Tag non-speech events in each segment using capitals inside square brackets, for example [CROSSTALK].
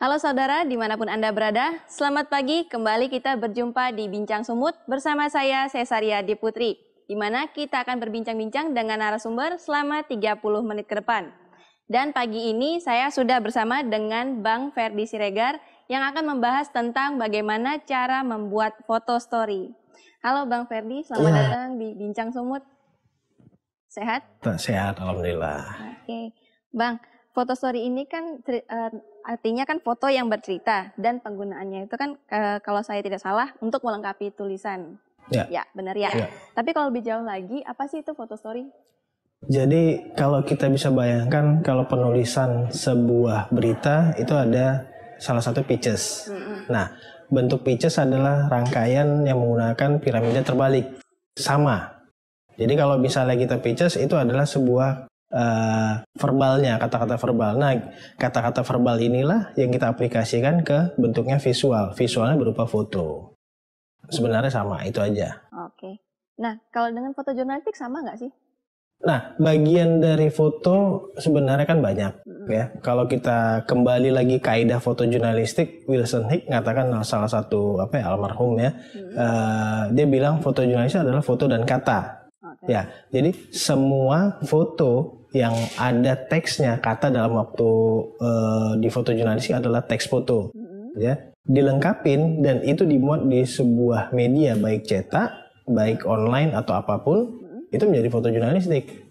Halo saudara, dimanapun Anda berada, selamat pagi. Kembali kita berjumpa di Bincang Sumut bersama saya, Cesaria Diputri, di mana kita akan berbincang-bincang dengan narasumber selama 30 menit ke depan. Dan pagi ini saya sudah bersama dengan Bang Ferdi Siregar yang akan membahas tentang bagaimana cara membuat foto story. Halo Bang Ferdi, selamat ya. datang di Bincang Sumut. Sehat? Sehat, Alhamdulillah. Oke. Bang, foto story ini kan uh, artinya kan foto yang bercerita dan penggunaannya itu kan uh, kalau saya tidak salah untuk melengkapi tulisan. Ya, ya benar ya. ya. Tapi kalau lebih jauh lagi, apa sih itu foto story? Jadi kalau kita bisa bayangkan kalau penulisan sebuah berita itu ada salah satu pitches. Mm -hmm. Nah, bentuk pitches adalah rangkaian yang menggunakan piramida terbalik. Sama. Jadi kalau misalnya kita pitches itu adalah sebuah Eh, verbalnya, kata-kata verbal. Nah, kata-kata verbal inilah yang kita aplikasikan ke bentuknya visual. Visualnya berupa foto. Sebenarnya sama, itu aja. Oke. Nah, kalau dengan foto jurnalistik sama nggak sih? Nah, bagian dari foto sebenarnya kan banyak hmm ya. Kalau kita kembali lagi kaidah foto jurnalistik, Wilson Hick mengatakan salah satu apa ya almarhum ya, hmm uh, dia bilang foto jurnalistik adalah foto dan kata Ya, jadi semua foto yang ada teksnya kata dalam waktu uh, di foto jurnalistik adalah teks foto, mm-hmm. ya dilengkapin dan itu dimuat di sebuah media baik cetak, baik online atau apapun mm-hmm. itu menjadi foto jurnalistik.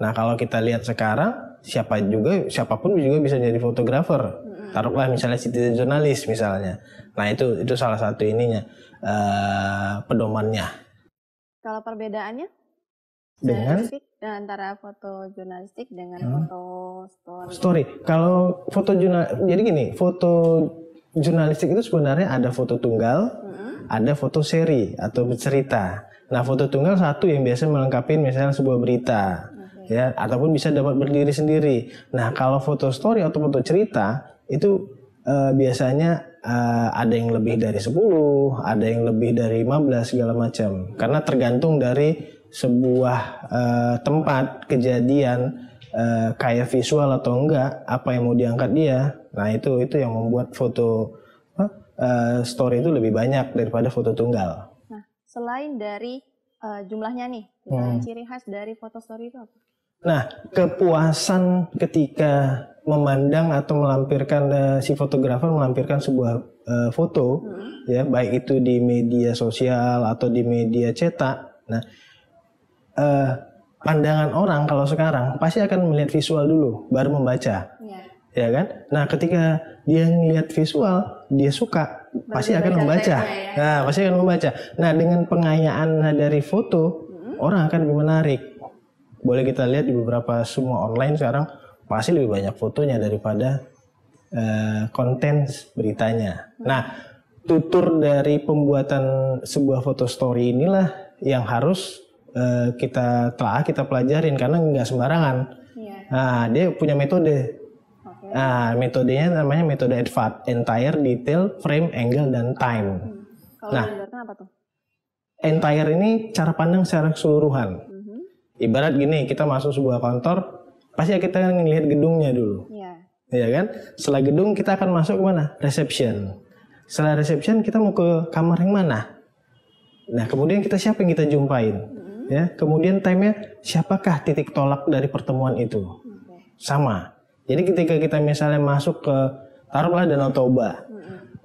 Nah kalau kita lihat sekarang siapa juga siapapun juga bisa jadi fotografer. Mm-hmm. Taruhlah misalnya citizen jurnalis misalnya. Nah itu itu salah satu ininya uh, pedomannya. Kalau perbedaannya? dengan antara foto jurnalistik dengan hmm? foto story. Story. Kalau foto jurnal, jadi gini, foto jurnalistik itu sebenarnya ada foto tunggal, hmm? ada foto seri atau bercerita. Nah, foto tunggal satu yang biasa melengkapi misalnya sebuah berita. Ya, ataupun bisa dapat berdiri sendiri. Nah, kalau foto story atau foto cerita itu uh, biasanya uh, ada yang lebih dari 10, ada yang lebih dari 15 segala macam. Karena tergantung dari sebuah uh, tempat kejadian uh, kayak visual atau enggak apa yang mau diangkat dia nah itu itu yang membuat foto uh, story itu lebih banyak daripada foto tunggal nah selain dari uh, jumlahnya nih hmm. ciri khas dari foto story itu apa nah kepuasan ketika memandang atau melampirkan uh, si fotografer melampirkan sebuah uh, foto hmm. ya baik itu di media sosial atau di media cetak nah uh, pandangan orang kalau sekarang pasti akan melihat visual dulu baru membaca. Ya, ya kan? Nah, ketika dia melihat visual, dia suka baru pasti akan membaca. Ya. Nah, pasti akan membaca. Nah, dengan pengayaan dari foto, hmm. orang akan lebih menarik. Boleh kita lihat di beberapa semua online sekarang pasti lebih banyak fotonya daripada uh, konten beritanya. Hmm. Nah, tutur dari pembuatan sebuah foto story inilah yang harus Eh, kita telah kita pelajarin karena nggak sembarangan. Iya. Nah, dia punya metode. Okay. Nah, metodenya namanya metode advat, entire, detail, frame, angle, dan time. Hmm. Kalau nah, apa tuh? Entire ini cara pandang secara keseluruhan. Mm -hmm. Ibarat gini, kita masuk sebuah kantor, pasti kita akan ngelihat gedungnya dulu. Yeah. Ya iya kan? Setelah gedung kita akan masuk ke mana? Reception. Setelah reception kita mau ke kamar yang mana? Nah, kemudian kita siapa yang kita jumpain? ya kemudian time-nya siapakah titik tolak dari pertemuan itu sama jadi ketika kita misalnya masuk ke taruhlah Danau Toba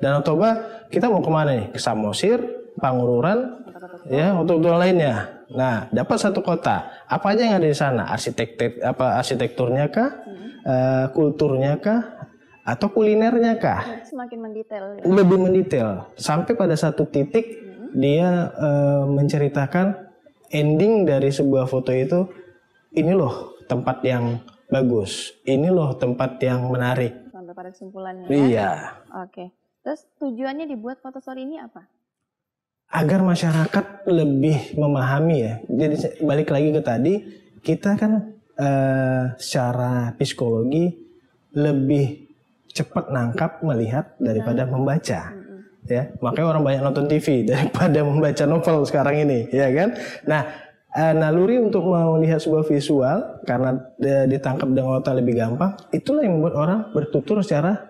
Danau Toba kita mau kemana nih ke Samosir Pangururan ya untuk dua lainnya nah dapat satu kota apa aja yang ada di sana arsitek apa arsitekturnya kah uh, kulturnya kah atau kulinernya kah? Iya, semakin mendetail. Ya? Lebih mendetail sampai pada satu titik hmm. dia e, menceritakan ending dari sebuah foto itu ini loh tempat yang bagus, ini loh tempat yang menarik. Sampai pada kesimpulannya. Ya? Iya. Ya? Oke. Terus tujuannya dibuat foto story ini apa? Agar masyarakat lebih memahami ya. Jadi balik lagi ke tadi, kita kan eh, secara psikologi lebih cepat nangkap melihat daripada membaca. Hmm ya makanya orang banyak nonton TV [LAUGHS] daripada membaca novel sekarang ini ya kan nah eh, naluri untuk melihat sebuah visual karena eh, ditangkap dengan otak lebih gampang itulah yang membuat orang bertutur secara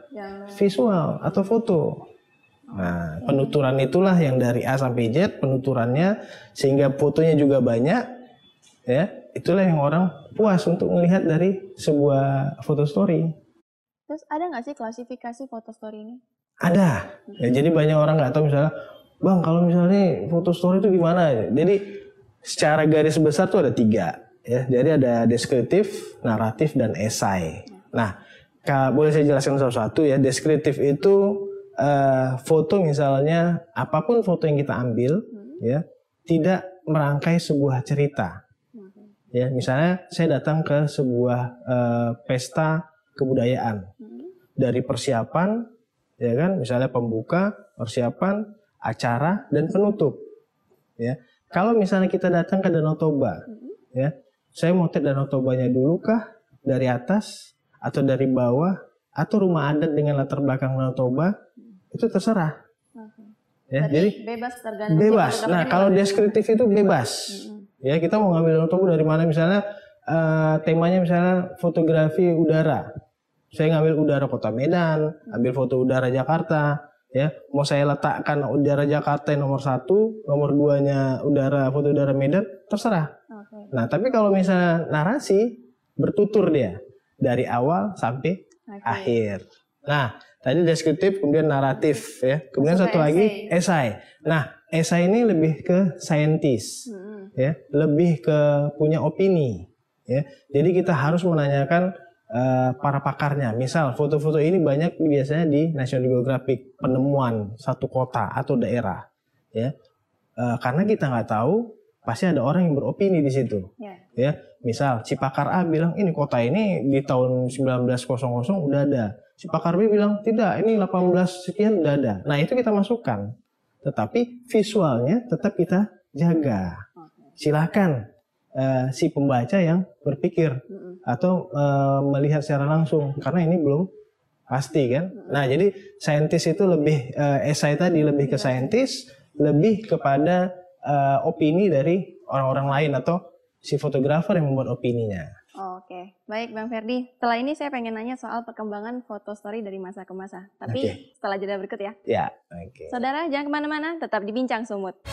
visual atau foto nah penuturan itulah yang dari A sampai Z penuturannya sehingga fotonya juga banyak ya itulah yang orang puas untuk melihat dari sebuah foto story terus ada nggak sih klasifikasi foto story ini ada ya, jadi banyak orang nggak tahu misalnya bang kalau misalnya foto story itu gimana jadi secara garis besar tuh ada tiga ya jadi ada deskriptif naratif dan esai nah boleh saya jelaskan satu-satu ya deskriptif itu uh, foto misalnya apapun foto yang kita ambil hmm. ya tidak merangkai sebuah cerita hmm. ya misalnya saya datang ke sebuah uh, pesta kebudayaan hmm. dari persiapan ya kan? Misalnya pembuka, persiapan, acara dan penutup. Ya. Kalau misalnya kita datang ke Danau Toba, ya. Saya mau tes Danau Tobanya dulu kah? Dari atas atau dari bawah atau rumah adat dengan latar belakang Danau Toba? Itu terserah. Ya, Berarti jadi bebas tergantung bebas. Nah, kalau deskriptif itu bebas. bebas. Ya, kita mau ngambil Danau Toba dari mana misalnya uh, temanya misalnya fotografi udara saya ngambil udara kota Medan, ambil foto udara Jakarta, ya mau saya letakkan udara Jakarta yang nomor satu, nomor duanya udara foto udara Medan, terserah. Okay. Nah tapi kalau misalnya narasi bertutur dia dari awal sampai okay. akhir. Nah tadi deskriptif kemudian naratif ya, kemudian satu lagi esai. Nah esai ini lebih ke saintis, hmm. ya lebih ke punya opini, ya. Jadi kita harus menanyakan Eh, para pakarnya. Misal foto-foto ini banyak biasanya di National Geographic penemuan satu kota atau daerah, ya. E, karena kita nggak tahu, pasti ada orang yang beropini di situ, yeah. ya. Misal si pakar A bilang ini kota ini di tahun 1900 udah ada. Si pakar B bilang tidak, ini 18 sekian udah ada. Nah itu kita masukkan, tetapi visualnya tetap kita jaga. Silakan uh, si pembaca yang berpikir mm-hmm. atau uh, melihat secara langsung karena ini belum pasti kan. Mm-hmm. Nah jadi saintis itu lebih uh, esai tadi lebih ke iya. saintis, lebih kepada uh, opini dari orang-orang lain atau si fotografer yang membuat opininya. Oh, Oke, baik Bang Ferdi. Setelah ini saya pengen nanya soal perkembangan foto story dari masa ke masa. Tapi okay. setelah jeda berikut ya. Ya, oke. Okay. Saudara jangan kemana-mana, tetap dibincang sumut.